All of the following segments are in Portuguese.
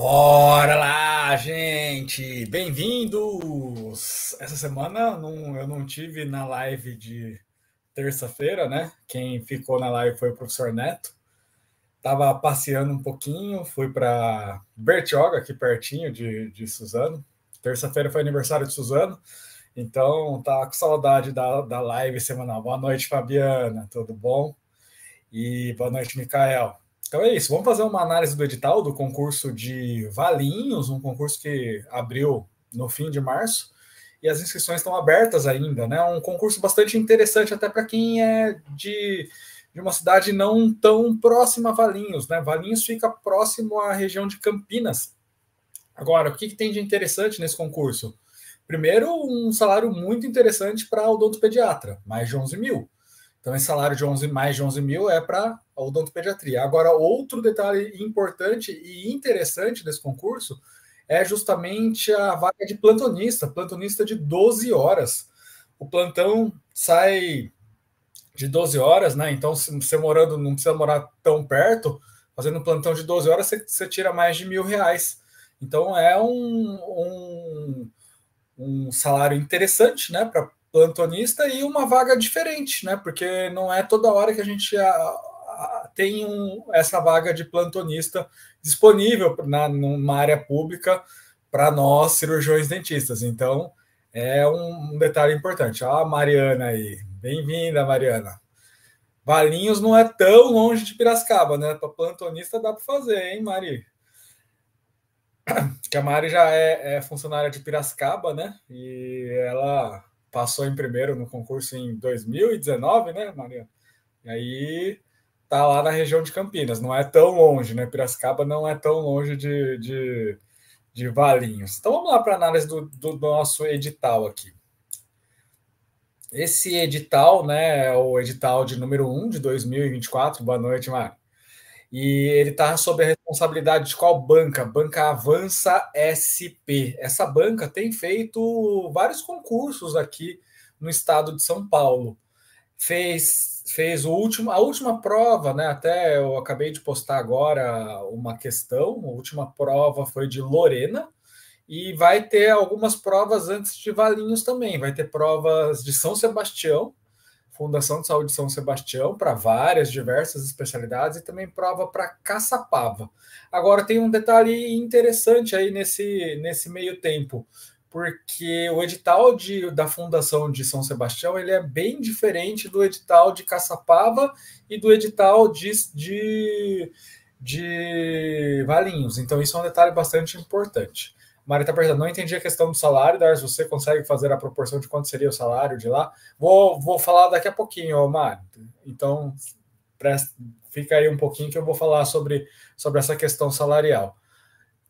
Bora lá, gente! Bem-vindos! Essa semana não, eu não tive na live de terça-feira, né? Quem ficou na live foi o professor Neto. Tava passeando um pouquinho, fui para Bertioga, aqui pertinho de, de Suzano. Terça-feira foi aniversário de Suzano, então tá com saudade da, da live semanal. Boa noite, Fabiana, tudo bom? E boa noite, Mikael. Então é isso, vamos fazer uma análise do edital do concurso de Valinhos, um concurso que abriu no fim de março e as inscrições estão abertas ainda, né? Um concurso bastante interessante até para quem é de, de uma cidade não tão próxima a Valinhos, né? Valinhos fica próximo à região de Campinas. Agora, o que, que tem de interessante nesse concurso? Primeiro, um salário muito interessante para o pediatra, mais de 11 mil. Então, esse salário de 11, mais de 11 mil é para a odontopediatria. Agora, outro detalhe importante e interessante desse concurso é justamente a vaga de plantonista, plantonista de 12 horas. O plantão sai de 12 horas, né? Então, se você morando, não precisa morar tão perto, fazendo um plantão de 12 horas, você, você tira mais de mil reais. Então, é um, um, um salário interessante, né? Para plantonista e uma vaga diferente, né? Porque não é toda hora que a gente a, ah, a, ah, tem um, essa vaga de plantonista disponível na, numa área pública para nós, cirurgiões dentistas. Então, é um, um detalhe importante. Ó, a Mariana aí. Bem-vinda, Mariana. Valinhos não é tão longe de Piracicaba, né? Para plantonista dá para fazer, hein, Mari? Que a Mari já é, é funcionária de Piracicaba, né? E ela passou em primeiro no concurso em 2019, né, Maria? E aí tá lá na região de Campinas, não é tão longe, né? Piracicaba não é tão longe de, de, de Valinhos. Então vamos lá para a análise do, do, nosso edital aqui. Esse edital, né, é o edital de número 1 de 2024. Boa noite, Mar. E ele está sob a responsabilidade de qual banca? Banca Avança SP. Essa banca tem feito vários concursos aqui no estado de São Paulo. Fez, fez o último, a última prova, né? Até eu acabei de postar agora uma questão. A última prova foi de Lorena. E vai ter algumas provas antes de Valinhos também. Vai ter provas de São Sebastião Fundação de Saúde São Sebastião, para várias, diversas especialidades, e também prova para Caçapava. Agora, tem um detalhe interessante aí nesse, nesse meio tempo, porque o edital de, da Fundação de São Sebastião ele é bem diferente do edital de Caçapava e do edital de, de, de Valinhos. Então, isso é um detalhe bastante importante. Mari está perguntando, não entendi a questão do salário, Dars, você consegue fazer a proporção de quanto seria o salário de lá? Vou, vou falar daqui a pouquinho, Mário. Então, presta, fica aí um pouquinho que eu vou falar sobre, sobre essa questão salarial,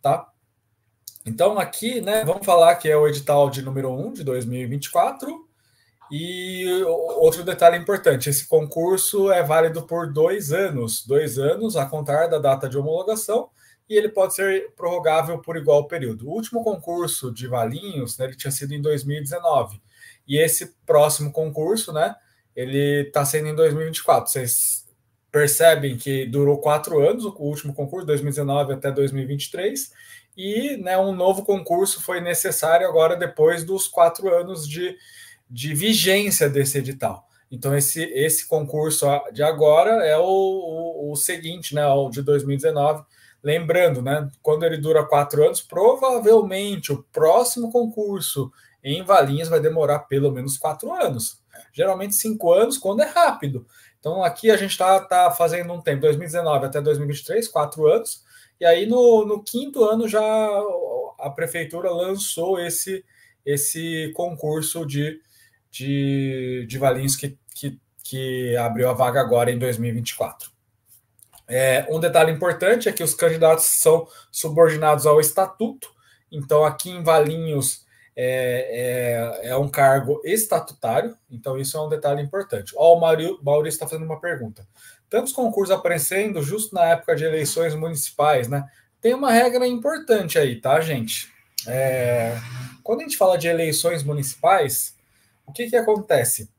tá? Então, aqui, né, vamos falar que é o edital de número 1 de 2024. E outro detalhe importante: esse concurso é válido por dois anos, dois anos a contar da data de homologação e ele pode ser prorrogável por igual período. O último concurso de Valinhos, né, ele tinha sido em 2019. E esse próximo concurso, né, ele está sendo em 2024. Vocês percebem que durou quatro anos o último concurso, 2019 até 2023, e né, um novo concurso foi necessário agora depois dos quatro anos de, de vigência desse edital. Então, esse, esse concurso de agora é o, o, o seguinte, né, o de 2019, Lembrando, né, quando ele dura quatro anos, provavelmente o próximo concurso em Valinhas vai demorar pelo menos quatro anos. Geralmente cinco anos, quando é rápido. Então aqui a gente está tá fazendo um tempo, 2019 até 2023, quatro anos. E aí no, no quinto ano já a prefeitura lançou esse, esse concurso de, de, de Valinhos que, que, que abriu a vaga agora em 2024. É, um detalhe importante é que os candidatos são subordinados ao estatuto, então aqui em Valinhos é, é, é um cargo estatutário, então isso é um detalhe importante. Ó, o Maurício está fazendo uma pergunta. Tantos concursos aparecendo justo na época de eleições municipais, né? Tem uma regra importante aí, tá, gente? É, quando a gente fala de eleições municipais, o que, que acontece?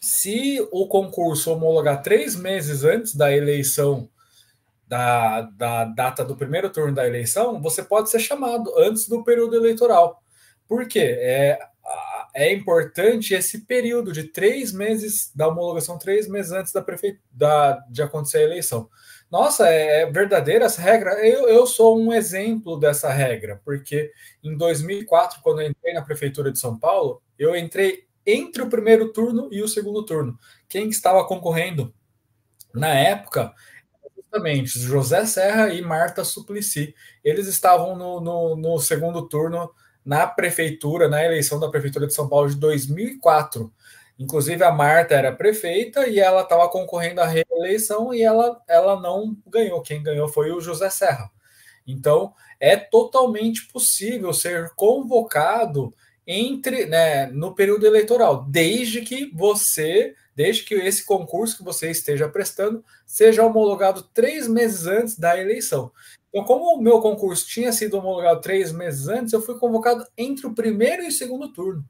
se o concurso homologar três meses antes da eleição, da, da data do primeiro turno da eleição, você pode ser chamado antes do período eleitoral. Por quê? É, é importante esse período de três meses da homologação, três meses antes da prefe... da, de acontecer a eleição. Nossa, é, é verdadeira essa regra? Eu, eu sou um exemplo dessa regra, porque em 2004, quando eu entrei na Prefeitura de São Paulo, eu entrei entre o primeiro turno e o segundo turno. Quem estava concorrendo na época é justamente José Serra e Marta Suplicy. Eles estavam no, no, no, segundo turno na prefeitura, na eleição da prefeitura de São Paulo de 2004. Inclusive a Marta era prefeita e ela estava concorrendo à reeleição e ela, ela não ganhou. Quem ganhou foi o José Serra. Então é totalmente possível ser convocado entre, né, no período eleitoral, desde que você, desde que esse concurso que você esteja prestando seja homologado três meses antes da eleição. Então, como o meu concurso tinha sido homologado três meses antes, eu fui convocado entre o primeiro e o segundo turno.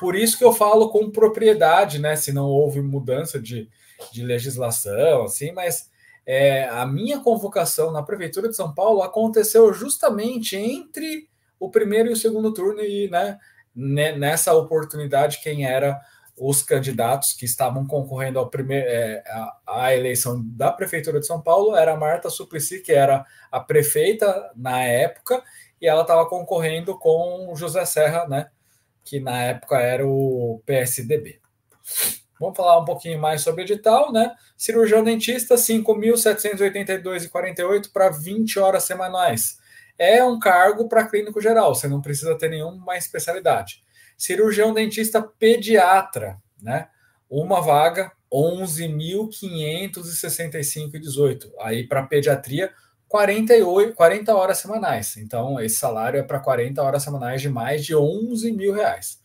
Por isso que eu falo com propriedade, né? Se não houve mudança de, de legislação, assim, mas é, a minha convocação na Prefeitura de São Paulo aconteceu justamente entre o primeiro e o segundo turno, e, né? nessa oportunidade quem era os candidatos que estavam concorrendo ao primeiro, é, a, eleição da Prefeitura de São Paulo era a Marta Suplicy, que era a prefeita na época, e ela estava concorrendo com José Serra, né, que na época era o PSDB. Vamos falar um pouquinho mais sobre edital, né? Cirurgião dentista, 5.782,48 para 20 horas semanais é um cargo para clínico geral, você não precisa ter nenhuma especialidade. Cirurgião dentista pediatra, né? Uma vaga, 11.565,18. Aí para pediatria, 48, 40 horas semanais. Então, esse salário é para 40 horas semanais de mais de 11 mil reais.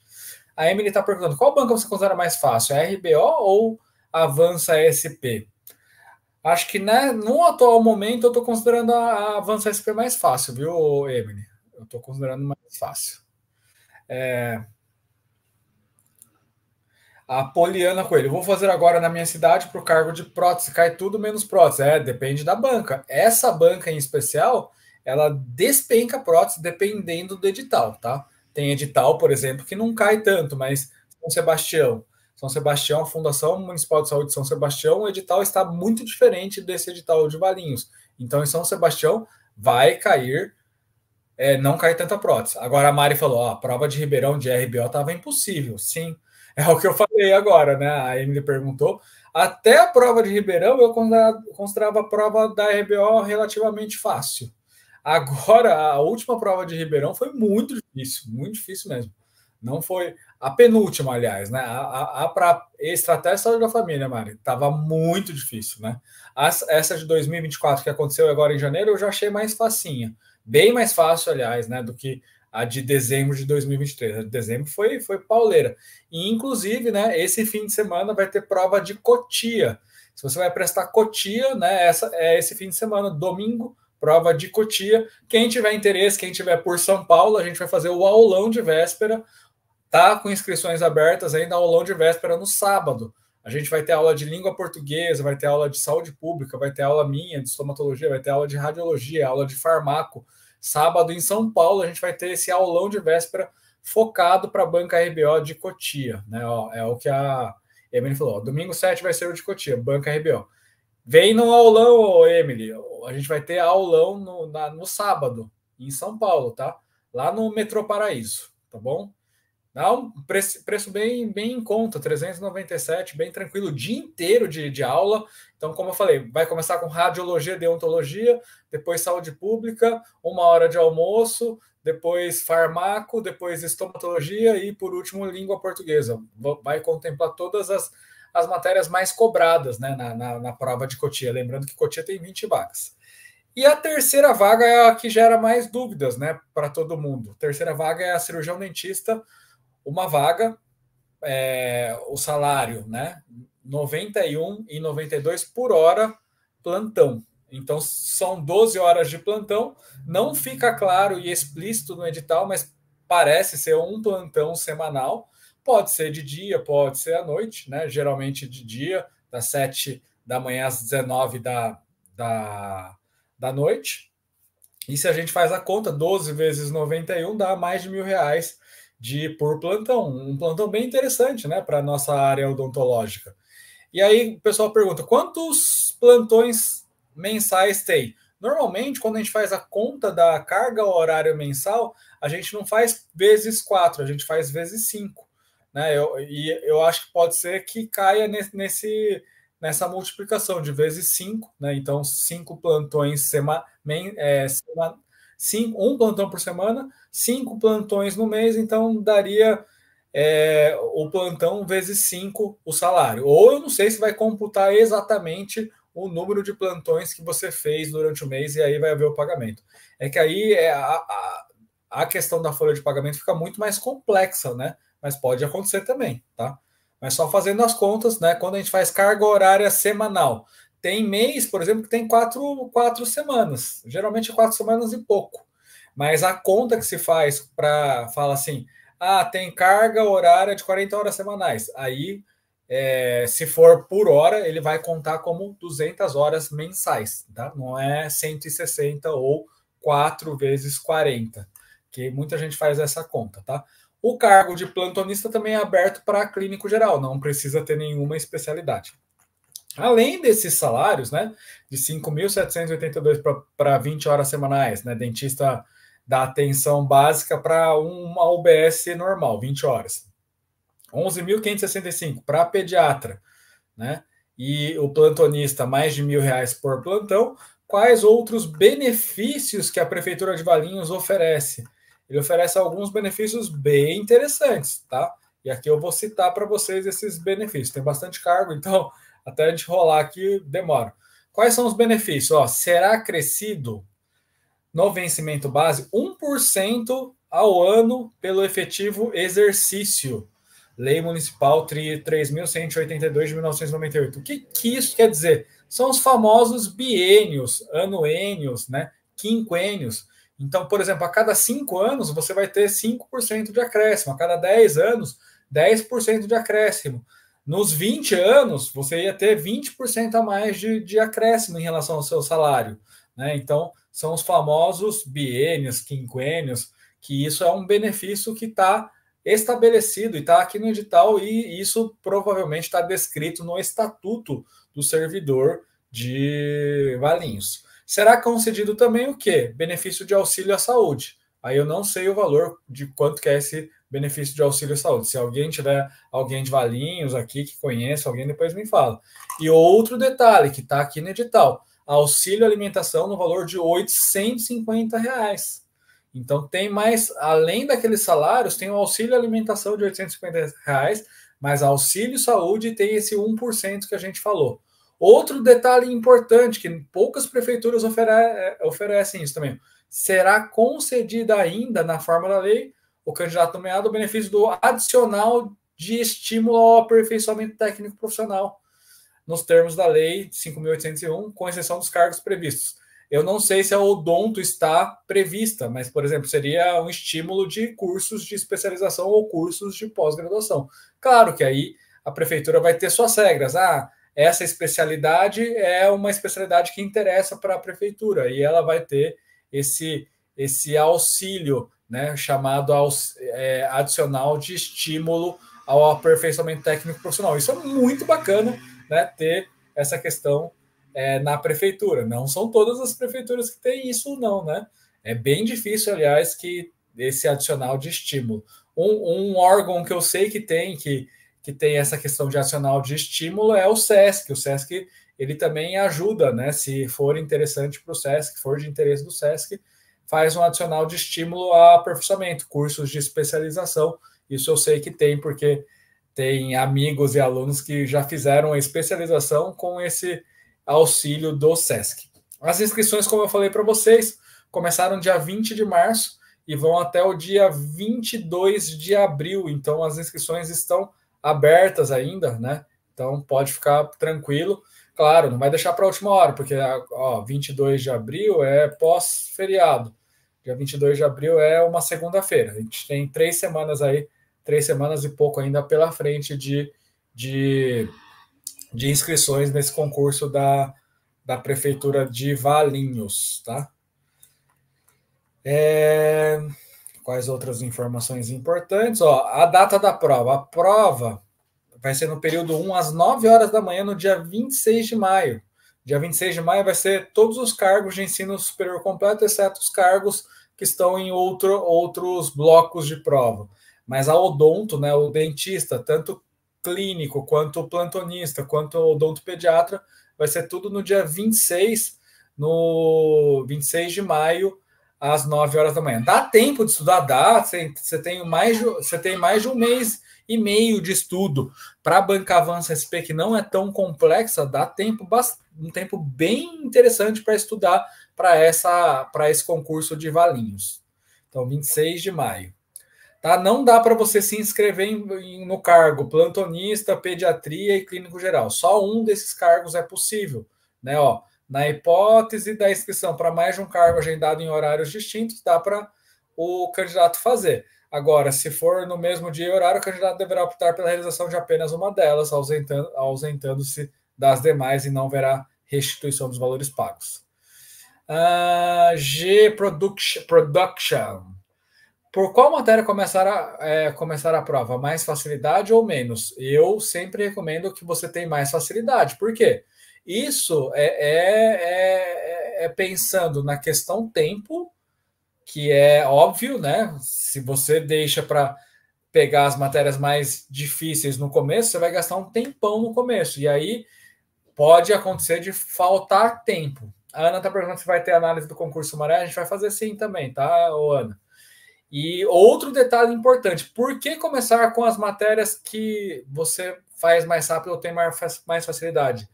A Emily está perguntando: qual banco você considera mais fácil, a RBO ou Avança SP? Acho que né, no atual momento eu estou considerando a, a Avança SP mais fácil, viu, Emily? Eu estou considerando mais fácil. É... A Poliana Coelho, vou fazer agora na minha cidade para o cargo de prótese, cai tudo menos prótese. É, depende da banca. Essa banca em especial, ela despenca prótese dependendo do edital, tá? Tem edital, por exemplo, que não cai tanto, mas São Sebastião, são Sebastião, Fundação Municipal de Saúde de São Sebastião, o edital está muito diferente desse edital de Valinhos. Então, em São Sebastião, vai cair, é, não cair tanta prótese. Agora, a Mari falou, ó, a prova de Ribeirão de RBO estava impossível. Sim, é o que eu falei agora, né? A Emily perguntou. Até a prova de Ribeirão, eu considerava a prova da RBO relativamente fácil. Agora, a última prova de Ribeirão foi muito difícil, muito difícil mesmo. Não foi a penúltima, aliás, né? A, a, a para estratégia da família, Mari, tava muito difícil, né? As, essa de 2024 que aconteceu agora em janeiro, eu já achei mais facinha, bem mais fácil, aliás, né? Do que a de dezembro de 2023. A de dezembro foi, foi pauleira. E, inclusive, né, esse fim de semana vai ter prova de Cotia. Se você vai prestar Cotia, né, essa, é esse fim de semana, domingo, prova de Cotia. Quem tiver interesse, quem tiver por São Paulo, a gente vai fazer o aulão de véspera Tá com inscrições abertas ainda ao aulão de véspera no sábado. A gente vai ter aula de língua portuguesa, vai ter aula de saúde pública, vai ter aula minha de estomatologia, vai ter aula de radiologia, aula de farmaco. Sábado em São Paulo a gente vai ter esse aulão de véspera focado para a banca RBO de Cotia, né? Ó, é o que a Emily falou. Ó, domingo 7 vai ser o de Cotia, banca RBO. Vem no aulão, Emily. A gente vai ter aulão no, na, no sábado, em São Paulo, tá? Lá no Metrô Paraíso, tá bom? Dá um preço, preço bem, bem em conta, 397, bem tranquilo, o dia inteiro de, de aula. Então, como eu falei, vai começar com radiologia, deontologia, depois saúde pública, uma hora de almoço, depois farmaco, depois estomatologia e, por último, língua portuguesa. Vai contemplar todas as, as matérias mais cobradas né, na, na, na prova de Cotia. Lembrando que Cotia tem 20 vagas. E a terceira vaga é a que gera mais dúvidas né, para todo mundo. A terceira vaga é a cirurgião dentista uma vaga, é, o salário, né? 91 e 92 por hora plantão. Então são 12 horas de plantão. Não fica claro e explícito no edital, mas parece ser um plantão semanal. Pode ser de dia, pode ser à noite, né? Geralmente de dia, das 7 da manhã às 19 da, da, da noite. E se a gente faz a conta, 12 vezes 91 dá mais de mil reais de por plantão, um plantão bem interessante, né, para nossa área odontológica. E aí o pessoal pergunta: quantos plantões mensais tem? Normalmente, quando a gente faz a conta da carga horária mensal, a gente não faz vezes quatro, a gente faz vezes cinco. Né? Eu, e eu acho que pode ser que caia nesse, nesse nessa multiplicação de vezes cinco, né? Então, cinco plantões sema, men, é, sema, cinco, um plantão por semana, cinco plantões no mês, então daria é, o plantão vezes cinco o salário. Ou eu não sei se vai computar exatamente o número de plantões que você fez durante o mês e aí vai haver o pagamento. É que aí é a, a, a questão da folha de pagamento fica muito mais complexa, né? Mas pode acontecer também, tá? Mas só fazendo as contas, né? Quando a gente faz carga horária semanal, tem mês, por exemplo, que tem quatro, quatro semanas, geralmente é quatro semanas e pouco. Mas a conta que se faz para fala assim, ah, tem carga horária de 40 horas semanais. Aí, é, se for por hora, ele vai contar como 200 horas mensais, tá? Não é 160 ou 4 vezes 40, que muita gente faz essa conta, tá? O cargo de plantonista também é aberto para clínico geral, não precisa ter nenhuma especialidade. Além desses salários, né, de 5.782 para 20 horas semanais, né, dentista da atenção básica para uma UBS normal, 20 horas. 11.565 para pediatra, né, e o plantonista mais de mil reais por plantão. Quais outros benefícios que a prefeitura de Valinhos oferece? Ele oferece alguns benefícios bem interessantes, tá? E aqui eu vou citar para vocês esses benefícios. Tem bastante cargo, então até de rolar aqui demora. Quais são os benefícios? Ó, será acrescido no vencimento base 1% ao ano pelo efetivo exercício. Lei Municipal 3.182 de 1998. O que, que isso quer dizer? São os famosos biênios, anuênios, né? quinquênios. Então, por exemplo, a cada cinco anos você vai ter 5% de acréscimo, a cada 10 anos, 10% de acréscimo. Nos 20 anos, você ia ter 20% a mais de, de acréscimo em relação ao seu salário. Né? Então, são os famosos biênios, quinquênios, que isso é um benefício que está estabelecido e está aqui no edital, e isso provavelmente está descrito no estatuto do servidor de Valinhos. Será concedido também o quê? Benefício de auxílio à saúde. Aí eu não sei o valor de quanto que é esse benefício de auxílio saúde. Se alguém tiver alguém de Valinhos aqui que conhece, alguém depois me fala. E outro detalhe que está aqui no edital: auxílio alimentação no valor de 850 reais. Então tem mais, além daqueles salários, tem o auxílio alimentação de 850 reais, mas auxílio saúde tem esse 1% que a gente falou. Outro detalhe importante, que poucas prefeituras eh, oferecem isso também, será concedida ainda, na forma da lei, o candidato nomeado o benefício do adicional de estímulo ao aperfeiçoamento técnico profissional, nos termos da Lei 5.801, com exceção dos cargos previstos. Eu não sei se a odonto está prevista, mas, por exemplo, seria um estímulo de cursos de especialização ou cursos de pós-graduação. Claro que aí a prefeitura vai ter suas regras. Ah, essa especialidade é uma especialidade que interessa para a prefeitura e ela vai ter esse, esse auxílio né, chamado ao, é, adicional de estímulo ao aperfeiçoamento técnico profissional. Isso é muito bacana, né, ter essa questão é, na prefeitura. Não são todas as prefeituras que têm isso, não, né? É bem difícil, aliás, que esse adicional de estímulo. Um, um órgão que eu sei que tem, que, que tem essa questão de adicional de estímulo é o SESC. O SESC ele também ajuda, né? Se for interessante para o SESC, for de interesse do SESC, faz um adicional de estímulo a aperfeiçoamento, cursos de especialização. Isso eu sei que tem, porque tem amigos e alunos que já fizeram a especialização com esse auxílio do SESC. As inscrições, como eu falei para vocês, começaram dia 20 de março e vão até o dia 22 de abril. Então, as inscrições estão abertas ainda, né? Então, pode ficar tranquilo. Claro, não vai deixar para a última hora, porque ó, 22 de abril é pós-feriado. Dia 22 de abril é uma segunda-feira. A gente tem três semanas aí, três semanas e pouco ainda pela frente de, de, de inscrições nesse concurso da, da Prefeitura de Valinhos, tá? É... Quais outras informações importantes? Ó, a data da prova. A prova vai ser no período 1 às 9 horas da manhã, no dia 26 de maio. Dia 26 de maio vai ser todos os cargos de ensino superior completo, exceto os cargos que estão em outro, outros blocos de prova. Mas a odonto, né, o dentista, tanto clínico quanto plantonista, quanto odontopediatra, vai ser tudo no dia 26, no 26 de maio, às 9 horas da manhã. Dá tempo de estudar? Dá. Você tem mais, você tem mais de um mês e meio de estudo para a banca avança SP, que não é tão complexa, dá tempo um tempo bem interessante para estudar para essa para esse concurso de Valinhos. Então, 26 de maio. Tá? Não dá para você se inscrever em, no cargo plantonista, pediatria e clínico geral. Só um desses cargos é possível, né, ó. Na hipótese da inscrição para mais de um cargo agendado em horários distintos, dá para o candidato fazer. Agora, se for no mesmo dia e horário, o candidato deverá optar pela realização de apenas uma delas, ausentando-se ausentando das demais e não verá restituição dos valores pagos. Uh, G production, Por qual matéria começar a, é, começar a prova? Mais facilidade ou menos? Eu sempre recomendo que você tenha mais facilidade. Por quê? Isso é, é, é, é, é pensando na questão tempo, que é óbvio, né? Se você deixa para pegar as matérias mais difíceis no começo, você vai gastar um tempão no começo. E aí pode acontecer de faltar tempo. A Ana está perguntando se vai ter análise do concurso Maré. A gente vai fazer sim também, tá, ô Ana? E outro detalhe importante: por que começar com as matérias que você faz mais rápido ou tem mais facilidade?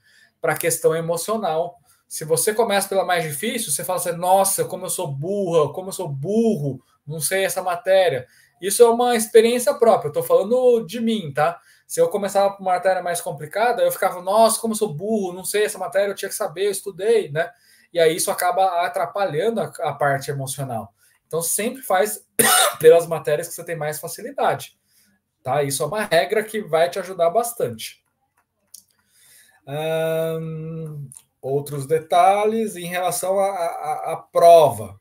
para a questão emocional. Se você começa pela mais difícil, você fala assim: nossa, como eu sou burra, como eu sou burro, não sei essa matéria. Isso é uma experiência própria, eu estou falando de mim, tá? Se eu começava por uma matéria mais complicada, eu ficava, nossa, como eu sou burro, não sei essa matéria, eu tinha que saber, eu estudei, né? E aí isso acaba atrapalhando a, a parte emocional. Então sempre faz pelas matérias que você tem mais facilidade, tá? Isso é uma regra que vai te ajudar bastante outros detalhes em relação à prova,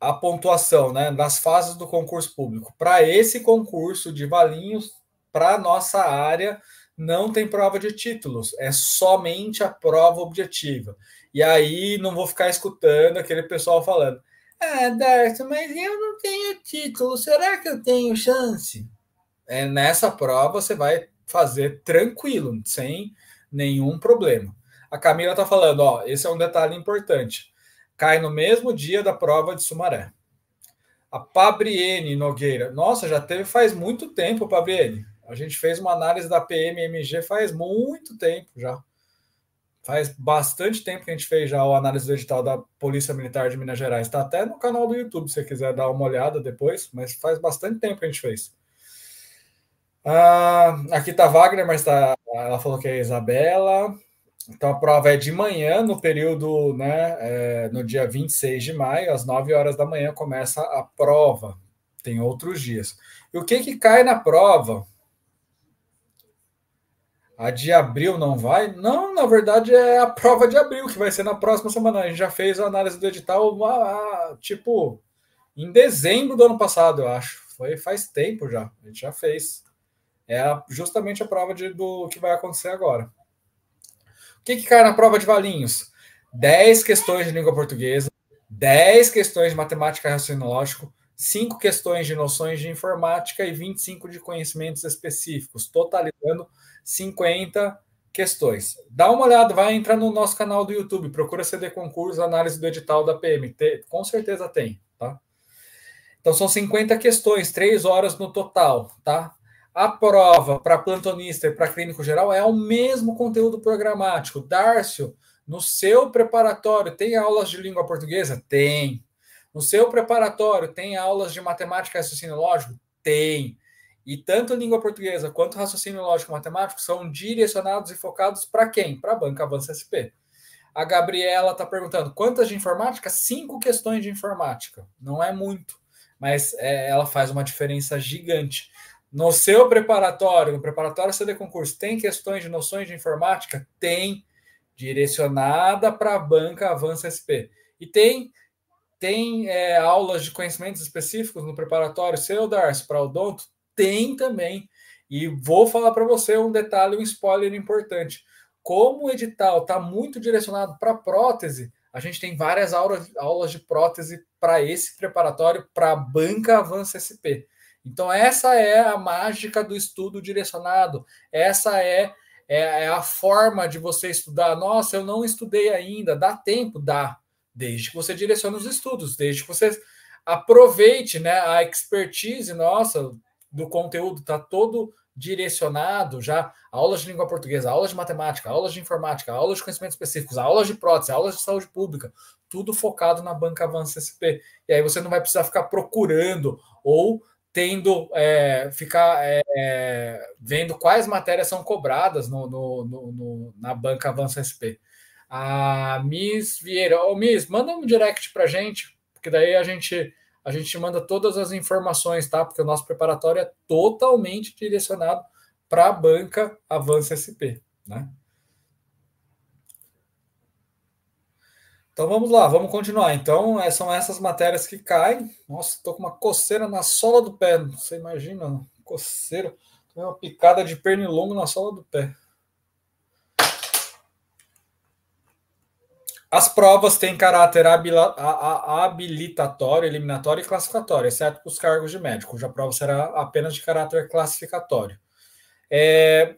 a pontuação né, das fases do concurso público. Para esse concurso de Valinhos, para nossa área, não tem prova de títulos, é somente a prova objetiva. E aí não vou ficar escutando aquele pessoal falando: Ah, Darcy, mas eu não tenho título, será que eu tenho chance? É, nessa prova você vai fazer tranquilo, sem nenhum problema. A Camila está falando, ó, esse é um detalhe importante. Cai no mesmo dia da prova de Sumaré. A Pabriene Nogueira. Nossa, já teve faz muito tempo, Pabriene. A gente fez uma análise da PMMG faz muito tempo já. Faz bastante tempo que a gente fez já o análise digital da Polícia Militar de Minas Gerais. Está até no canal do YouTube, se você quiser dar uma olhada depois, mas faz bastante tempo que a gente fez. Ah, aqui está Wagner, mas tá, ela falou que é Isabela. Então a prova é de manhã, no período, né, é, no dia 26 de maio, às 9 horas da manhã começa a prova. Tem outros dias. E o que que cai na prova? A de abril não vai? Não, na verdade é a prova de abril, que vai ser na próxima semana. A gente já fez a análise do edital, tipo, em dezembro do ano passado, eu acho. Foi faz tempo já, a gente já fez. É justamente a prova de, do que vai acontecer agora. O que, que cai na prova de Valinhos? 10 questões de língua portuguesa, 10 questões de matemática raciocínio-lógico, 5 questões de noções de informática e 25 de conhecimentos específicos, totalizando 50 questões. Dá uma olhada, vai entrar no nosso canal do YouTube, procura CD Concurso, análise do edital da PMT, com certeza tem, tá? Então são 50 questões, 3 horas no total, tá? A prova para plantonista e para clínico geral é o mesmo conteúdo programático. Dárcio, no seu preparatório tem aulas de língua portuguesa? Tem. No seu preparatório tem aulas de matemática e raciocínio lógico? Tem. E tanto língua portuguesa quanto raciocínio lógico matemático são direcionados e focados para quem? Para a banca Avança SP. A Gabriela está perguntando quantas de informática? Cinco questões de informática. Não é muito, mas é, ela faz uma diferença gigante. No seu preparatório, no preparatório CD Concurso, tem questões de noções de informática? Tem, direcionada para a banca Avança SP. E tem tem é, aulas de conhecimentos específicos no preparatório seu, Darcy, para odonto? Tem também. E vou falar para você um detalhe, um spoiler importante. Como o edital está muito direcionado para prótese, a gente tem várias aulas, aulas de prótese para esse preparatório, para a banca Avança SP. Então, essa é a mágica do estudo direcionado, essa é, é, é a forma de você estudar. Nossa, eu não estudei ainda, dá tempo, dá, desde que você direcione os estudos, desde que você aproveite né, a expertise nossa do conteúdo, está todo direcionado já aulas de língua portuguesa, aulas de matemática, aulas de informática, aulas de conhecimentos específicos, aulas de prótese, aulas de saúde pública, tudo focado na banca Avança SP. E aí você não vai precisar ficar procurando ou tendo é, ficar é, é, vendo quais matérias são cobradas no, no, no, no, na banca Avança SP. A Miss Vieira, ô oh, Miss, manda um direct para gente, porque daí a gente a gente manda todas as informações, tá? Porque o nosso preparatório é totalmente direcionado para a banca Avança SP, né? Então vamos lá, vamos continuar. Então, é, são essas matérias que caem. Nossa, estou com uma coceira na sola do pé. Você imagina, coceira. Uma picada de pernilongo na sola do pé. As provas têm caráter habilitatório, eliminatório e classificatório, exceto para os cargos de médico, cuja prova será apenas de caráter classificatório. É,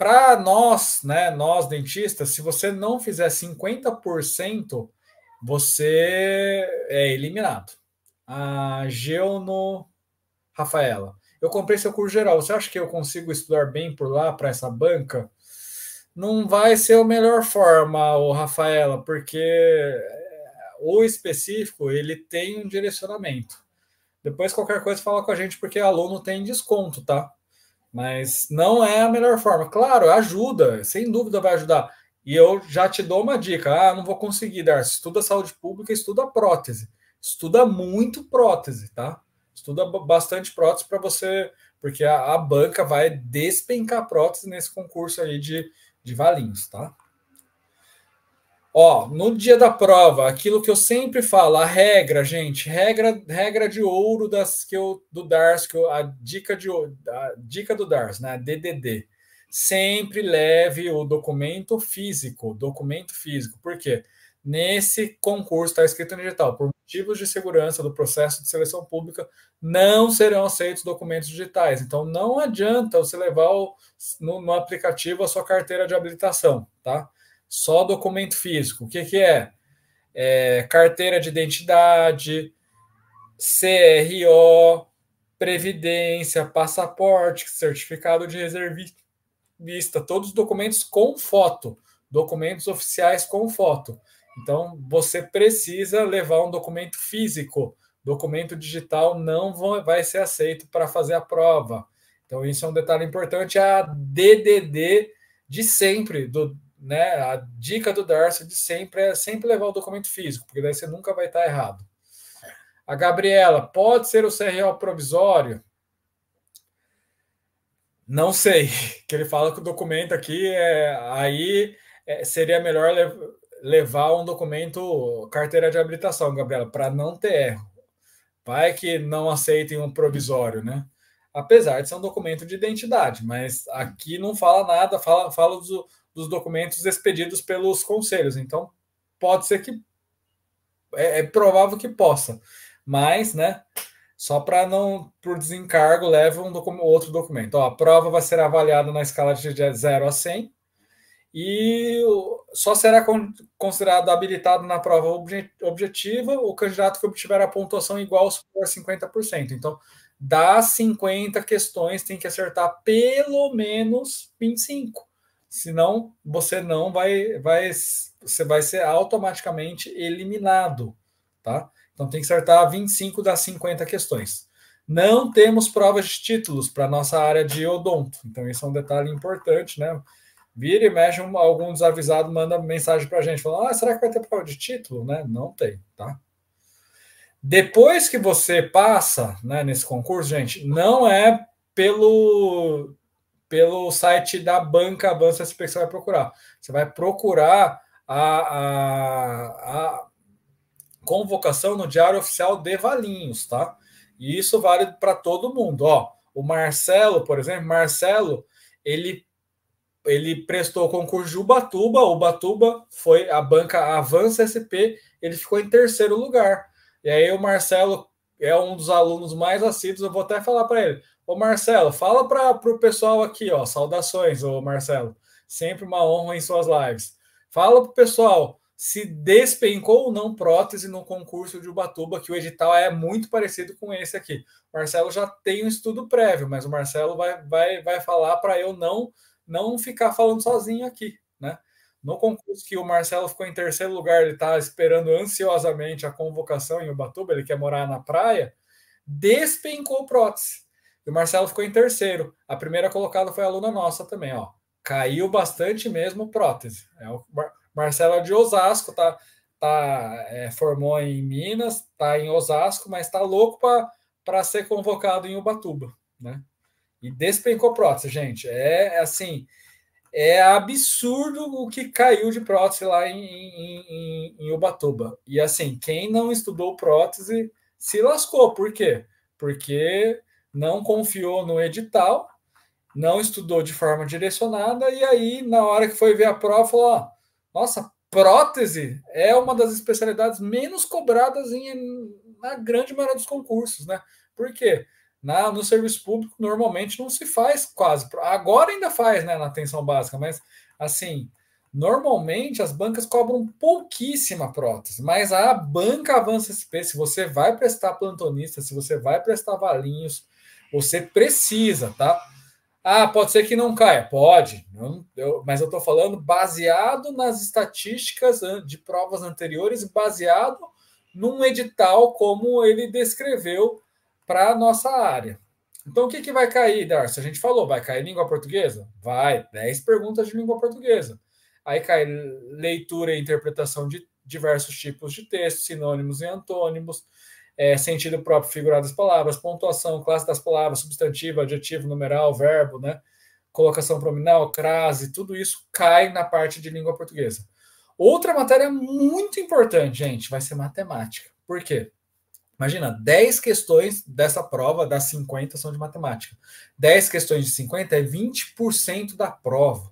para nós, né, nós dentistas, se você não fizer 50%, você é eliminado. A Geono Rafaela, eu comprei seu curso geral. Você acha que eu consigo estudar bem por lá para essa banca? Não vai ser a melhor forma, o Rafaela, porque é, o específico ele tem um direcionamento. Depois qualquer coisa fala com a gente porque aluno tem desconto, tá? Mas não é a melhor forma. Claro, ajuda, sem dúvida vai ajudar. E eu já te dou uma dica: ah, não vou conseguir, dar. Estuda saúde pública, estuda prótese. Estuda muito prótese, tá? Estuda bastante prótese para você, porque a, a, banca vai despencar prótese nesse concurso aí de, de valinhos, tá? Ó, no dia da prova, aquilo que eu sempre falo, a regra, gente, regra, regra de ouro das que eu do Dars, que eu, a dica de a dica do Dars, né, DDD. Sempre leve o documento físico, documento físico. Por quê? Nesse concurso está escrito no digital, por motivos de segurança do processo de seleção pública, não serão aceitos documentos digitais. Então não adianta você levar o, no, no aplicativo a sua carteira de habilitação, tá? Só documento físico. O que, que é? é? Carteira de identidade, CRO, previdência, passaporte, certificado de reservista, todos os documentos com foto, documentos oficiais com foto. Então, você precisa levar um documento físico. Documento digital não vai ser aceito para fazer a prova. Então, isso é um detalhe importante. É a DDD de sempre do né, a dica do Darcy de sempre é sempre levar o documento físico, porque daí você nunca vai estar errado. A Gabriela, pode ser o CRO provisório? Não sei, que ele fala que o documento aqui é aí é, seria melhor le levar um documento carteira de habilitação, Gabriela, para não ter erro. Vai que não aceitem um provisório, né? Apesar de ser um documento de identidade, mas aqui não fala nada, fala, fala dos documentos expedidos pelos conselhos. Então, pode ser que. É, é provável que possa, mas, né? Só para não, por desencargo, leva um docu outro documento. Ó, a prova vai ser avaliada na escala de 0 a 100 e só será considerado habilitado na prova obje objetiva o candidato que obtiver a pontuação igual ou superior a 50%. Então, das 50 questões, tem que acertar pelo menos 25 senão você não vai, vai, você vai ser automaticamente eliminado, tá? Então tem que acertar 25 das 50 questões. Não temos provas de títulos para nossa área de odonto, então isso é um detalhe importante, né? Vira e mexe, algum desavisado manda mensagem para a gente, falando, ah, será que vai ter prova de título? Né? Não tem, tá? Depois que você passa né, nesse concurso, gente, não é pelo pelo site da banca, Avança SP que você vai procurar. Você vai procurar a, a, a convocação no Diário Oficial de Valinhos, tá? E isso vale para todo mundo. Ó, o Marcelo, por exemplo, Marcelo, ele ele prestou o concurso de Ubatuba, Ubatuba foi a banca Avança SP, ele ficou em terceiro lugar. E aí o Marcelo é um dos alunos mais assíduos, eu vou até falar para ele. Ô Marcelo, fala para o pessoal aqui, ó, saudações, ô Marcelo. Sempre uma honra em suas lives. Fala para o pessoal se despencou ou não prótese no concurso de Ubatuba, que o edital é muito parecido com esse aqui. O Marcelo já tem um estudo prévio, mas o Marcelo vai, vai, vai falar para eu não não ficar falando sozinho aqui, né? No concurso que o Marcelo ficou em terceiro lugar, ele está esperando ansiosamente a convocação em Ubatuba, ele quer morar na praia, despencou prótese. E o Marcelo ficou em terceiro. A primeira colocada foi aluna nossa também, ó. Caiu bastante mesmo prótese. É o Mar Marcelo é de Osasco, tá? tá é, formou em Minas, tá em Osasco, mas tá louco para ser convocado em Ubatuba, né? E despencou prótese, gente. É, é assim, é absurdo o que caiu de prótese lá em, em, em, em Ubatuba. E assim, quem não estudou prótese se lascou. Por quê? Porque não confiou no edital, não estudou de forma direcionada, e aí, na hora que foi ver a prova, falou: ó, nossa, prótese é uma das especialidades menos cobradas em, na grande maioria dos concursos, né? Por quê? Na, no serviço público, normalmente não se faz quase. Agora ainda faz, né, na atenção básica, mas assim, normalmente as bancas cobram pouquíssima prótese, mas a banca avança SP, se você vai prestar plantonista, se você vai prestar valinhos, você precisa, tá? Ah, pode ser que não caia. Pode, não, eu, mas eu estou falando baseado nas estatísticas de provas anteriores, baseado num edital como ele descreveu para a nossa área. Então, o que, que vai cair, Darcy? A gente falou, vai cair língua portuguesa? Vai, 10 perguntas de língua portuguesa. Aí cai leitura e interpretação de diversos tipos de texto, sinônimos e antônimos, é, sentido próprio figurado das palavras, pontuação, classe das palavras, substantivo, adjetivo, numeral, verbo, né? colocação prominal, crase, tudo isso cai na parte de língua portuguesa. Outra matéria muito importante, gente, vai ser matemática. Por quê? Imagina, 10 questões dessa prova, das 50 são de matemática. 10 questões de 50 é 20% da prova.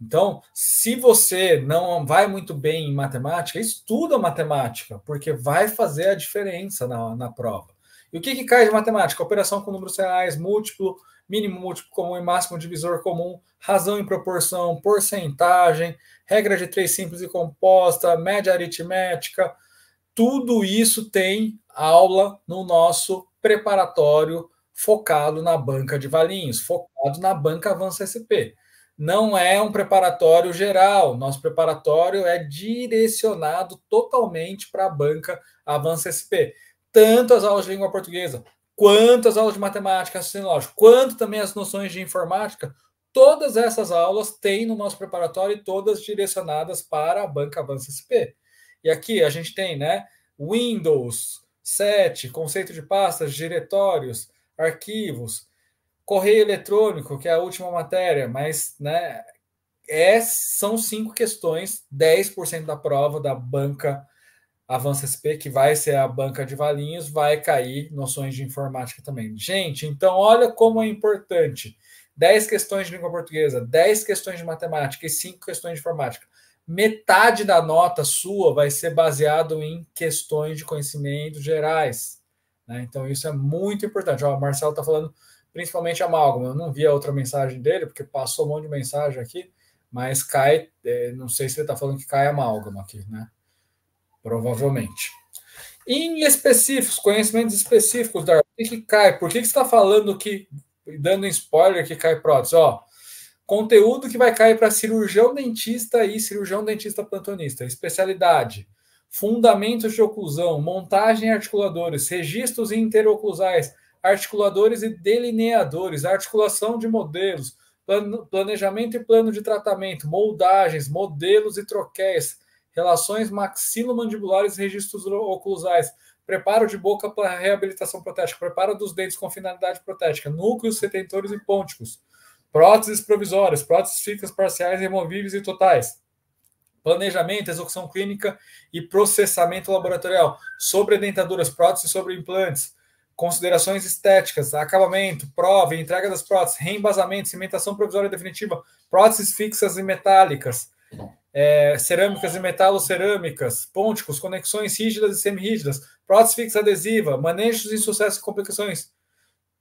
Então, se você não vai muito bem em matemática, estuda matemática, porque vai fazer a diferença na, na prova. E o que, que cai de matemática? Operação com números reais, múltiplo, mínimo múltiplo comum e máximo divisor comum, razão em proporção, porcentagem, regra de três simples e composta, média aritmética. Tudo isso tem aula no nosso preparatório focado na banca de valinhos, focado na banca avança SP não é um preparatório geral, nosso preparatório é direcionado totalmente para a banca Avança SP. Tanto as aulas de língua portuguesa, quanto as aulas de matemática, raciocínio quanto também as noções de informática, todas essas aulas têm no nosso preparatório e todas direcionadas para a banca Avança SP. E aqui a gente tem, né, Windows 7, conceito de pastas, diretórios, arquivos, Correio eletrônico, que é a última matéria, mas né, é, são cinco questões, 10% da prova da banca Avança SP, que vai ser a banca de valinhos, vai cair noções de informática também. Gente, então olha como é importante. 10 questões de língua portuguesa, 10 questões de matemática e 5 questões de informática. Metade da nota sua vai ser baseado em questões de conhecimento gerais. Né? Então, isso é muito importante. Ó, o Marcelo está falando principalmente amálgama. Eu não vi a outra mensagem dele, porque passou um monte de mensagem aqui, mas cai, é, não sei se ele está falando que cai amálgama aqui, né? Provavelmente. Em específicos, conhecimentos específicos, Darwin, o que cai? Por que, que você está falando que, dando spoiler, que cai prótese? Ó, conteúdo que vai cair para cirurgião dentista e cirurgião dentista plantonista, especialidade, fundamentos de oclusão, montagem articuladores, registros interoclusais, articuladores e delineadores, articulação de modelos, planejamento e plano de tratamento, moldagens, modelos e troquéis, relações maxilomandibulares e registros oclusais, preparo de boca para reabilitação protética, preparo dos dentes com finalidade protética, núcleos, retentores e pônticos, próteses provisórias, próteses fixas parciais, removíveis e totais, planejamento, execução clínica e processamento laboratorial, sobre dentaduras, próteses sobre implantes, considerações estéticas, acabamento, prova, entrega das próteses, reembasamento, cimentação provisória definitiva, próteses fixas e metálicas, é, cerâmicas e metalocerâmicas, pônticos, conexões rígidas e semirrígidas, prótese fixa adesiva, manejos de sucesso e complicações.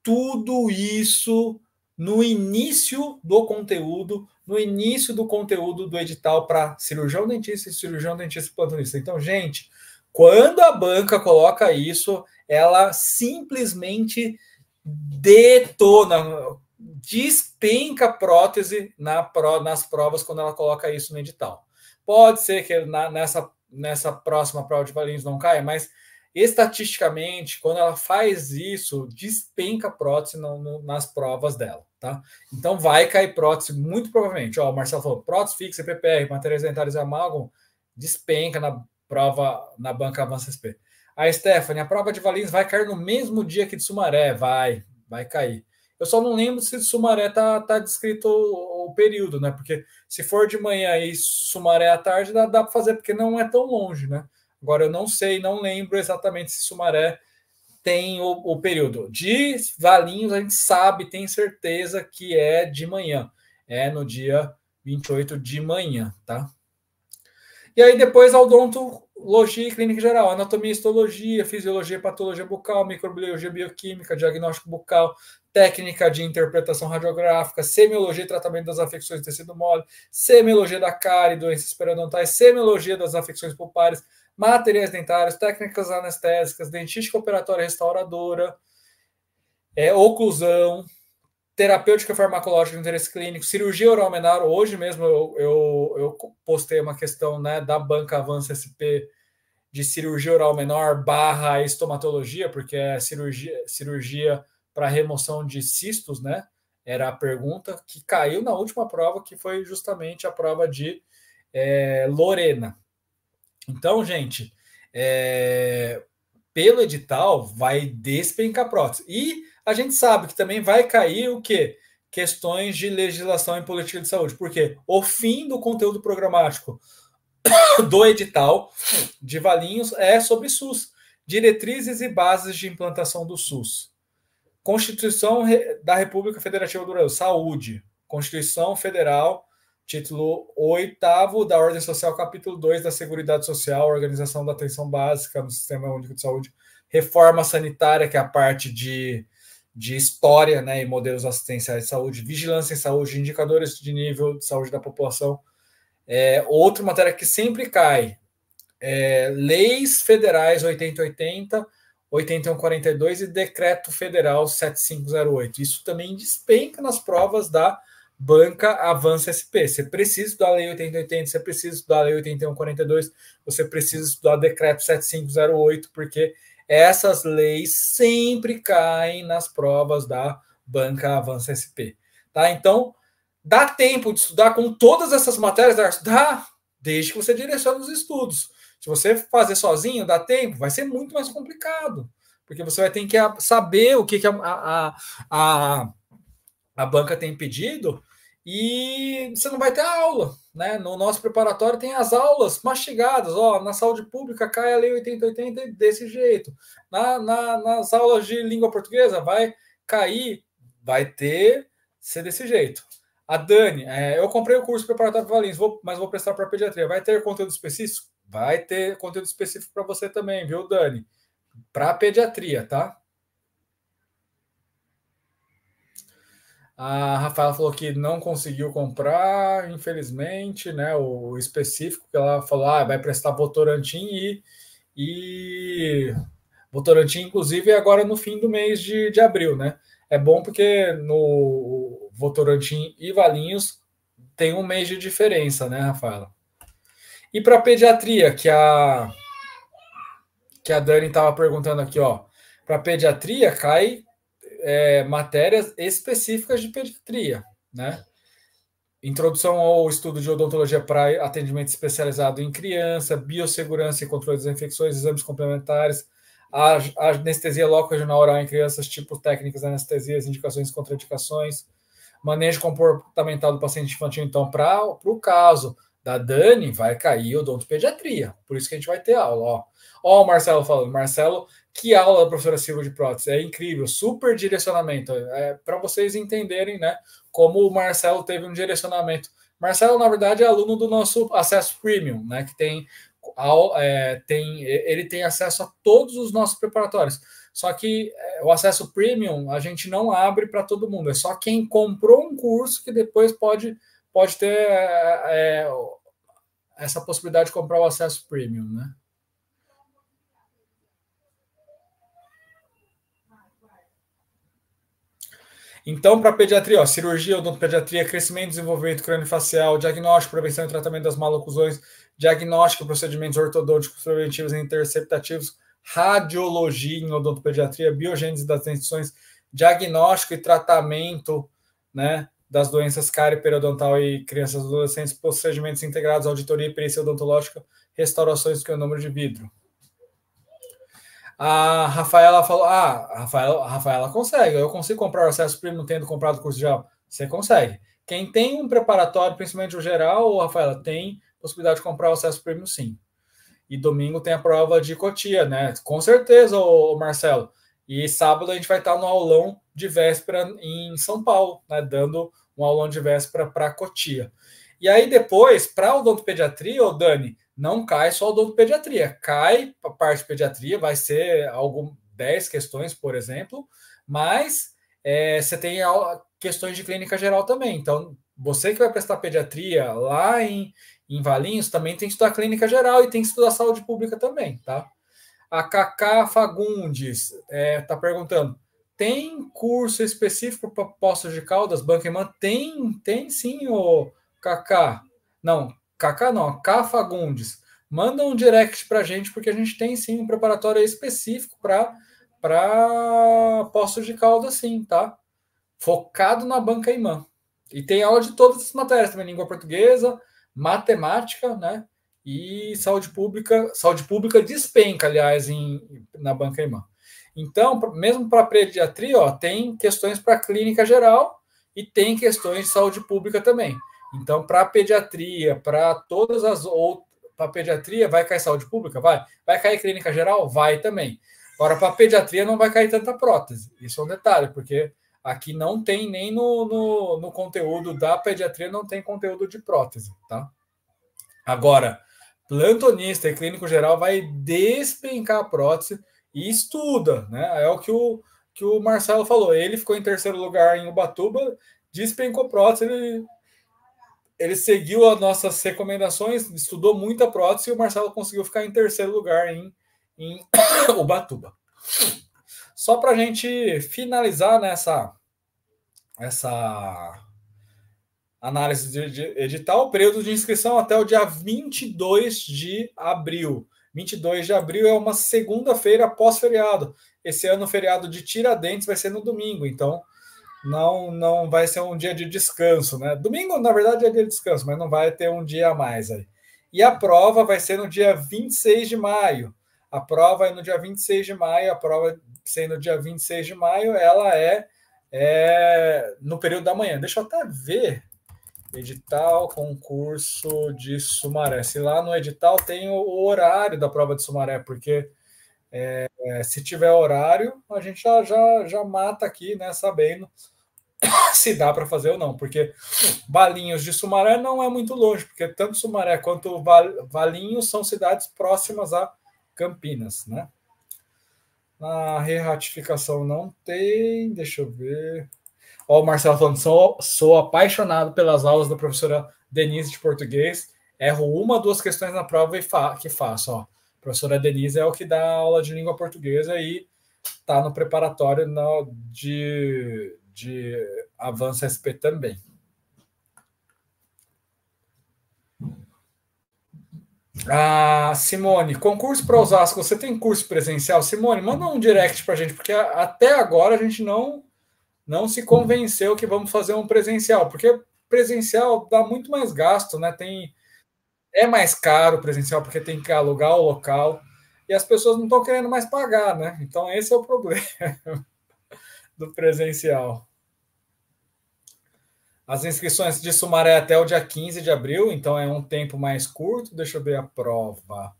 Tudo isso no início do conteúdo, no início do conteúdo do edital para cirurgião dentista e cirurgião dentista plantonista. Então, gente, quando a banca coloca isso, ela simplesmente detona, despenca a prótese na nas provas quando ela coloca isso no edital. Pode ser que na, nessa, nessa próxima prova de Valinhos não caia, mas estatisticamente, quando ela faz isso, despenca a prótese no, no, nas provas dela, tá? Então vai cair prótese, muito provavelmente. Ó, o Marcelo falou, prótese fixa, PPR, materiais dentários e amálgam, despenca na prova, na banca avança SP. A Stephanie, a prova de Valinhos vai cair no mesmo dia que de Sumaré. Vai, vai cair. Eu só não lembro se de Sumaré tá, tá descrito o, o, período, né? Porque se for de manhã e Sumaré à tarde, dá, dá para fazer, porque não é tão longe, né? Agora eu não sei, não lembro exatamente se Sumaré tem o, o período. De Valinhos, a gente sabe, tem certeza que é de manhã. É no dia 28 de manhã, tá? E aí depois Aldonto Logia e clínica geral, anatomia, histologia, fisiologia, patologia bucal, microbiologia bioquímica, diagnóstico bucal, técnica de interpretação radiográfica, semiologia e tratamento das afecções de tecido mole, semiologia da cárie, doenças periodontais, semiologia das afecções pulpares, materiais dentários, técnicas anestésicas, dentística operatória restauradora, é, oclusão, terapêutica farmacológica de interesse clínico, cirurgia oral menor. Hoje mesmo eu, eu, eu, postei uma questão né, da banca Avança SP de cirurgia oral menor barra estomatologia, porque é cirurgia, cirurgia para remoção de cistos, né? Era a pergunta que caiu na última prova, que foi justamente a prova de é, Lorena. Então, gente, é, pelo edital vai despencar prótese. E a gente sabe que também vai cair o quê? Questões de legislação e política de saúde. porque O fim do conteúdo programático do edital de Valinhos é sobre SUS. Diretrizes e bases de implantação do SUS. Constituição da República Federativa do Brasil. Saúde. Constituição Federal, título 8 da Ordem Social, capítulo 2 da Seguridade Social, Organização da Atenção Básica no Sistema Único de Saúde. Reforma sanitária, que é a parte de de história né, e modelos assistenciais de saúde, vigilância em saúde, indicadores de nível de saúde da população. É, outra matéria que sempre cai, é, leis federais 8080, 8142 e decreto federal 7508. Isso também despenca nas provas da banca Avança SP. Você precisa da lei 8080, você precisa da lei 8142, você precisa estudar decreto 7508, porque essas leis sempre caem nas provas da banca Avança SP. Tá? Então, dá tempo de estudar com todas essas matérias? Dá, desde que você direcione os estudos. Se você fazer sozinho, dá tempo, vai ser muito mais complicado, porque você vai ter que saber o que, que a, a, a, a banca tem pedido e você não vai ter aula. Né? No nosso preparatório tem as aulas mastigadas. Ó, na saúde pública cai a lei 8080 desse jeito. Na, na, nas aulas de língua portuguesa vai cair, vai ter ser desse jeito. A Dani, é, eu comprei o curso preparatório para Valins, vou, mas vou prestar para pediatria. Vai ter conteúdo específico? Vai ter conteúdo específico para você também, viu, Dani? Para pediatria, tá? A Rafaela falou que não conseguiu comprar, infelizmente, né? O específico que ela falou, ah, vai prestar Votorantim e, e Votorantim, inclusive, agora no fim do mês de, de abril, né? É bom porque no Votorantim e Valinhos tem um mês de diferença, né, Rafaela? E para pediatria, que a que a Dani estava perguntando aqui, ó, para pediatria cai é, matérias específicas de pediatria, né? Introdução ao estudo de odontologia para atendimento especializado em criança, biossegurança e controle das infecções, exames complementares, a, a anestesia loco-regional oral em crianças, tipos técnicas, anestesias, indicações e contraindicações, manejo comportamental do paciente infantil, então, para o caso, da Dani, vai cair o pediatria Por isso que a gente vai ter aula. Ó, ó o Marcelo falando. Marcelo, que aula da professora Silva de prótese. É incrível, super direcionamento. É para vocês entenderem né, como o Marcelo teve um direcionamento. Marcelo, na verdade, é aluno do nosso acesso premium, né? Que tem, é, tem ele tem acesso a todos os nossos preparatórios. Só que é, o acesso premium a gente não abre para todo mundo, é só quem comprou um curso que depois pode pode ter é, é, é, essa possibilidade de comprar o acesso premium, né? Então, para pediatria, ó, cirurgia, odontopediatria, crescimento, desenvolvimento craniofacial, diagnóstico, prevenção e tratamento das malocusões, diagnóstico, procedimentos ortodônticos preventivos e interceptativos, radiologia em odontopediatria, biogênese das dentições, diagnóstico e tratamento, né, das doenças cárie periodontal e crianças adolescentes, procedimentos integrados, auditoria e perícia odontológica, restaurações que é o número de vidro. A Rafaela falou: Ah, a Rafaela, a Rafaela consegue. Eu consigo comprar o acesso primo tendo comprado o curso de aula. Você consegue. Quem tem um preparatório, principalmente o geral, ou Rafaela, tem possibilidade de comprar o acesso prêmio sim. E domingo tem a prova de Cotia, né? Com certeza, o Marcelo. E sábado a gente vai estar no aulão de véspera em São Paulo, né, dando um aulão de véspera para Cotia. E aí depois, para o pediatria, ô Dani, não cai só o pediatria, cai a parte de pediatria, vai ser algum 10 questões, por exemplo, mas é, você tem questões de clínica geral também. Então, você que vai prestar pediatria lá em, em Valinhos também tem que estudar clínica geral e tem que estudar saúde pública também, tá? A Kaká Fagundes está é, tá perguntando: tem curso específico para Poços de Caldas, Imã Tem, tem sim, o Kaká? Não, Kaká não, K Fagundes. Manda um direct para a gente, porque a gente tem sim um preparatório específico para Poços de Caldas, sim, tá? Focado na banca imã. E tem aula de todas as matérias também, língua portuguesa, matemática, né? e saúde pública, saúde pública despenca, aliás, em, na banca irmã. Então, mesmo para a pediatria, ó, tem questões para clínica geral e tem questões de saúde pública também. Então, para a pediatria, para todas as outras, para pediatria vai cair saúde pública, vai, vai cair clínica geral, vai também. Agora para pediatria não vai cair tanta prótese. Isso é um detalhe, porque aqui não tem nem no, no, no conteúdo da pediatria não tem conteúdo de prótese, tá? Agora plantonista e clínico geral vai despencar a prótese e estuda, né? É o que o, que o Marcelo falou. Ele ficou em terceiro lugar em Ubatuba, despencou prótese, ele, ele seguiu as nossas recomendações, estudou muita prótese e o Marcelo conseguiu ficar em terceiro lugar em, em Ubatuba. Só para a gente finalizar nessa, essa análise de edital, período de inscrição até o dia 22 de abril. 22 de abril é uma segunda-feira após feriado. Esse ano o feriado de Tiradentes vai ser no domingo, então não não vai ser um dia de descanso, né? Domingo, na verdade, é dia de descanso, mas não vai ter um dia a mais aí. E a prova vai ser no dia 26 de maio. A prova é no dia 26 de maio, a prova sendo dia 26 de maio, ela é, é no período da manhã. Deixa eu até ver edital concurso de Sumaré. Se lá no edital tem o horário da prova de Sumaré, porque é, é, se tiver horário, a gente já, já, já mata aqui, né, sabendo se dá para fazer ou não, porque Balinhos de Sumaré não é muito longe, porque tanto Sumaré quanto Valinhos são cidades próximas a Campinas, né? Na re-ratificação não tem, deixa eu ver. Ó, o Marcelo falando, sou, sou apaixonado pelas aulas da professora Denise de português. Erro uma, duas questões na prova e fa que faço. Ó, a professora Denise é o que dá aula de língua portuguesa e tá no preparatório no, de, de avanço SP também. Ah, Simone, concurso para Osasco, você tem curso presencial? Simone, manda um direct para a gente, porque até agora a gente não não se convenceu que vamos fazer um presencial, porque presencial dá muito mais gasto, né? Tem é mais caro o presencial porque tem que alugar o local e as pessoas não estão querendo mais pagar, né? Então esse é o problema do presencial. As inscrições de Sumaré até o dia 15 de abril, então é um tempo mais curto. Deixa eu ver a prova.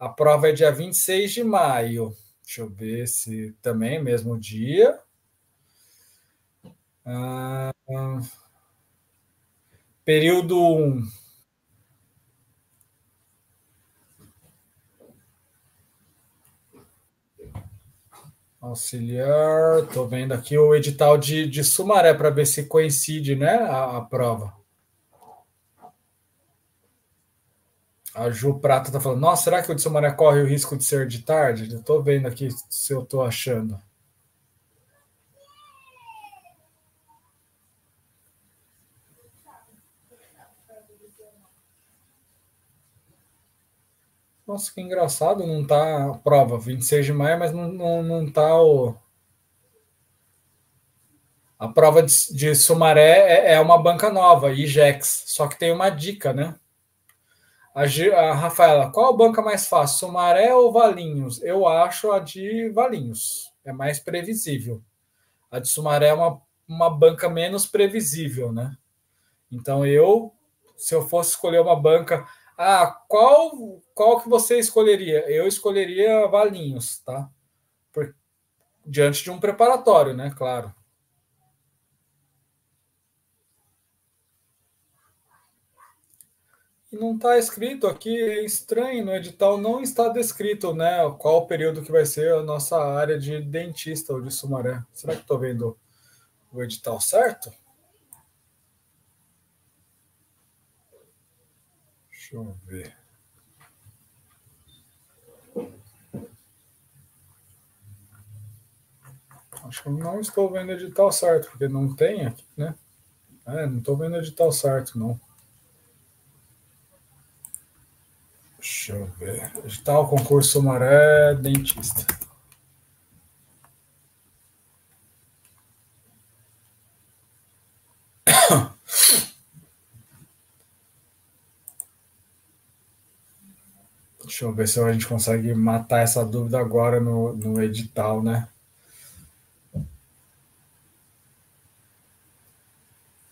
A prova é dia 26 de maio. Deixa eu ver se também é mesmo dia. Ah, período 1. Auxiliar, estou vendo aqui o edital de, de Sumaré para ver se coincide né, a, a prova. A Ju Prata está falando, nossa, será que o de Sumaré corre o risco de ser de tarde? estou vendo aqui se eu estou achando. Nossa, que engraçado, não tá a prova, 26 de maio, mas não, não, não tá o. A prova de, de Sumaré é, é, uma banca nova, IGEX. Só que tem uma dica, né? A, a Rafaela, qual a banca mais fácil, Sumaré ou Valinhos? Eu acho a de Valinhos. É mais previsível. A de Sumaré é uma, uma banca menos previsível, né? Então eu, se eu fosse escolher uma banca ah, qual, qual que você escolheria? Eu escolheria Valinhos, tá? Por, diante de um preparatório, né? Claro. E não está escrito aqui, é estranho, no edital não está descrito, né? Qual o período que vai ser a nossa área de dentista ou de sumaré. Será que estou vendo o edital certo? Deixa eu ver. Acho que não estou vendo o edital certo, porque não tem aqui, né? É, não estou vendo o edital certo, não. Deixa eu ver. Edital concurso Maré Dentista. Deixa eu ver se a gente consegue matar essa dúvida agora no, no edital, né?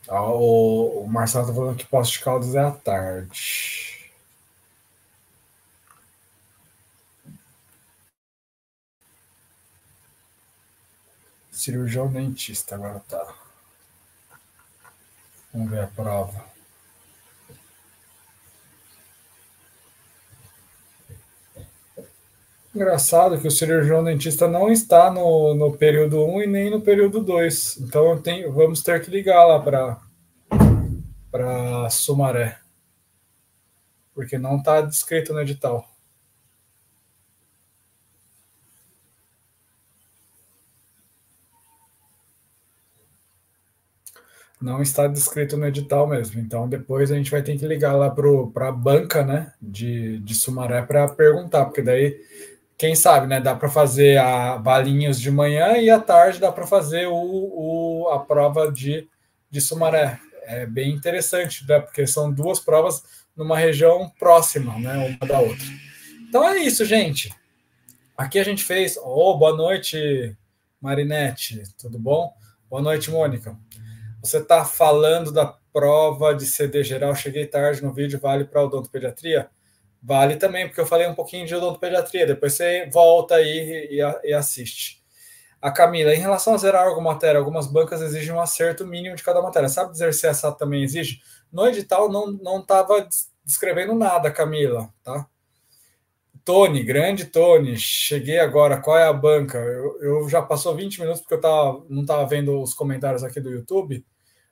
Ah, o, o Marcelo está falando que Poço de Caldas é à tarde. Cirurgião dentista agora tá. Vamos ver a prova. Engraçado que o cirurgião dentista não está no, no período 1 e nem no período 2. Então tenho, vamos ter que ligar lá para para Sumaré. Porque não está descrito no edital. Não está descrito no edital mesmo. Então depois a gente vai ter que ligar lá para a banca né, de, de Sumaré para perguntar, porque daí quem sabe, né? Dá para fazer a balinhos de manhã e à tarde dá para fazer o, o, a prova de, de Sumaré. É bem interessante, né? Porque são duas provas numa região próxima, né? Uma da outra. Então é isso, gente. Aqui a gente fez. Oh, boa noite, Marinette. Tudo bom? Boa noite, Mônica. Você está falando da prova de CD geral. Cheguei tarde no vídeo, vale para odontopediatria? pediatria? Vale também, porque eu falei um pouquinho de odontopediatria, depois você volta aí e, e, e assiste. A Camila, em relação a zerar alguma matéria, algumas bancas exigem um acerto mínimo de cada matéria. Sabe dizer se essa também exige? No edital não estava descrevendo nada, Camila, tá? Tony, grande Tony, cheguei agora, qual é a banca? Eu, eu já passou 20 minutos porque eu tava, não estava vendo os comentários aqui do YouTube,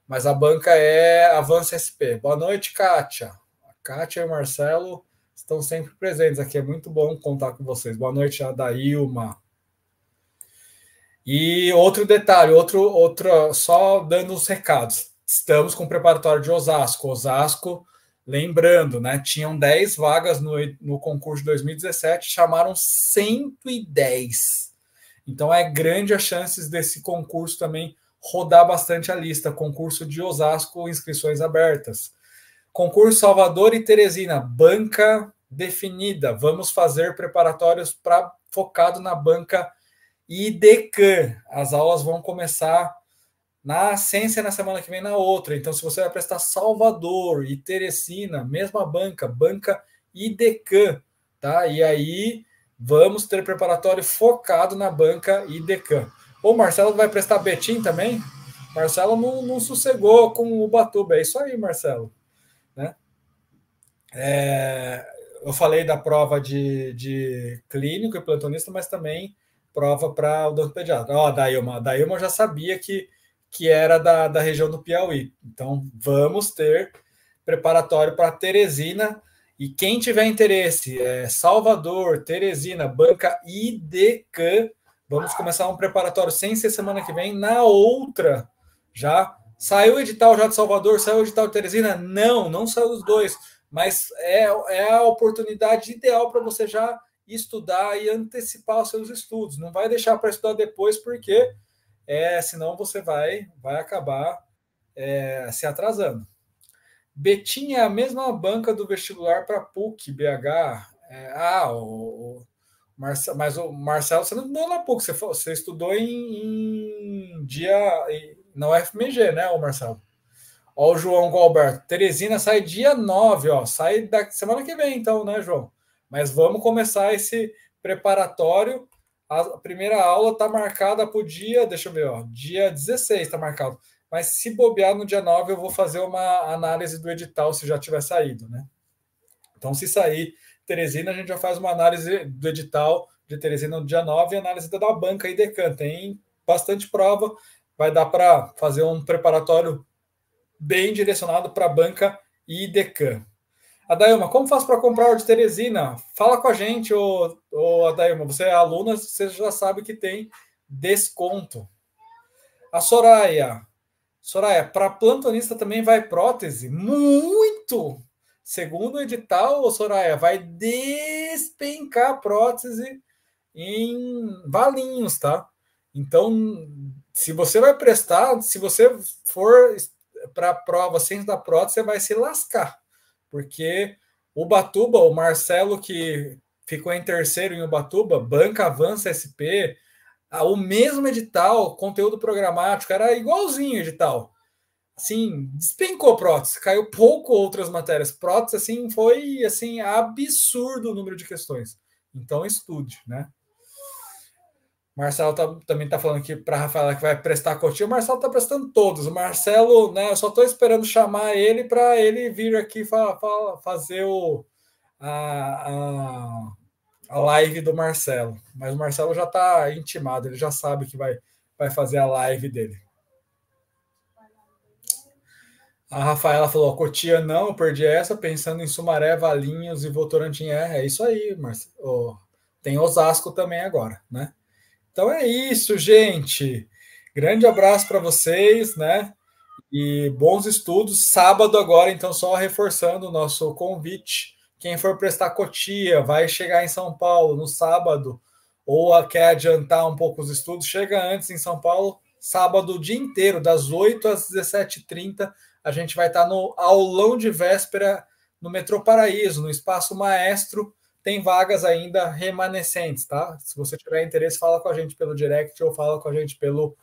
mas a banca é Avança SP. Boa noite, Kátia. A Kátia e o Marcelo estão sempre presentes aqui. É muito bom contar com vocês. Boa noite, Adailma. E outro detalhe, outro, outro, só dando os recados. Estamos com o preparatório de Osasco. Osasco, lembrando, né? Tinham 10 vagas no, no concurso de 2017, chamaram 110. Então é grande as chances desse concurso também rodar bastante a lista. Concurso de Osasco, inscrições abertas. Concurso Salvador e Teresina, banca definida. Vamos fazer preparatórios para focado na banca IDECAN. As aulas vão começar na ciência na semana que vem na outra. Então, se você vai prestar Salvador e Teresina, mesma banca, banca IDECAN, tá? E aí vamos ter preparatório focado na banca IDECAN. O Marcelo vai prestar Betim também? Marcelo não, não sossegou com o Batuba. É isso aí, Marcelo. É, eu falei da prova de, de clínico e plantonista, mas também prova para o odontopediatra. Ó, oh, da Dailma, a Dailma já sabia que, que era da, da região do Piauí. Então, vamos ter preparatório para Teresina. E quem tiver interesse, é Salvador, Teresina, Banca IDK, vamos começar um preparatório sem ser semana que vem, na outra já. Saiu o edital já de Salvador, saiu o edital de Teresina? Não, não saiu os dois mas é, é a oportunidade ideal para você já estudar e antecipar os seus estudos. Não vai deixar para estudar depois, porque é, senão você vai, vai acabar é, se atrasando. Betinha é a mesma banca do vestibular para PUC, BH. É, ah, o, o Marcelo, mas o Marcelo, você não estudou na PUC, você, você estudou em, em dia na UFMG, né, o Marcelo? Ó, o João Galberto. Teresina sai dia 9, ó. Sai da semana que vem, então, né, João? Mas vamos começar esse preparatório. A primeira aula tá marcada para o dia, deixa eu ver, ó, dia 16 está marcado. Mas se bobear no dia 9, eu vou fazer uma análise do edital, se já tiver saído, né? Então, se sair Teresina, a gente já faz uma análise do edital de Teresina no dia 9 e análise da banca e decanta. Tem bastante prova, vai dar para fazer um preparatório bem direcionado para a banca e Decan. Adailma, como faço para comprar o de Teresina? Fala com a gente, ô, ô Adailma. Você é aluna, você já sabe que tem desconto. A Soraya. Soraya, para plantonista também vai prótese? Muito! Segundo o edital, Soraya, vai despencar a prótese em valinhos, tá? Então, se você vai prestar, se você for para a prova, sem da prótese, você vai se lascar, porque o Batuba, o Marcelo que ficou em terceiro em Ubatuba, banca avança SP, o mesmo edital, conteúdo programático, era igualzinho o edital. Assim, despencou prótese, caiu pouco outras matérias. Prótese, assim, foi assim absurdo o número de questões. Então, estude, né? Marcelo tá, também está falando aqui para Rafaela que vai prestar Coutinho. O Marcelo está prestando todos. O Marcelo, né? Eu só estou esperando chamar ele para ele vir aqui fa, fa, fazer o, a, a, a, live do Marcelo. Mas o Marcelo já está intimado, ele já sabe que vai, vai fazer a live dele. A Rafaela falou: Cotia não, eu perdi essa, pensando em Sumaré, Valinhos e Votorantim. É, é isso aí, Marcelo. Oh, tem Osasco também agora, né? Então é isso, gente. Grande abraço para vocês, né? E bons estudos. Sábado agora, então, só reforçando o nosso convite. Quem for prestar cotia, vai chegar em São Paulo no sábado, ou quer adiantar um pouco os estudos, chega antes em São Paulo, sábado o dia inteiro, das 8 às 17h30. A gente vai estar no aulão de véspera no Metrô Paraíso, no Espaço Maestro tem vagas ainda remanescentes, tá? Se você tiver interesse, fala com a gente pelo direct ou fala com a gente pelo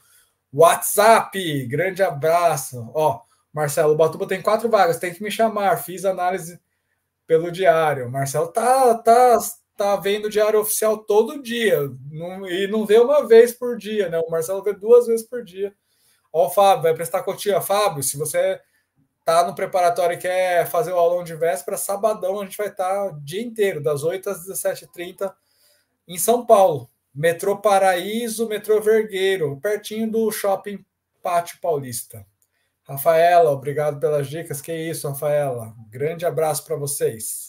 WhatsApp. Grande abraço. Ó, Marcelo Batuba tem quatro vagas, tem que me chamar. Fiz análise pelo diário. Marcelo tá tá tá vendo o diário oficial todo dia não, e não vê uma vez por dia, né? O Marcelo vê duas vezes por dia. Ó, o Fábio vai prestar cotia. Fábio, se você tá no preparatório e quer é fazer o aulão de véspera, sabadão a gente vai estar tá o dia inteiro, das 8 às 17h30, em São Paulo. Metrô Paraíso, metrô Vergueiro, pertinho do shopping Pátio Paulista. Rafaela, obrigado pelas dicas. Que isso, Rafaela. Grande abraço para vocês.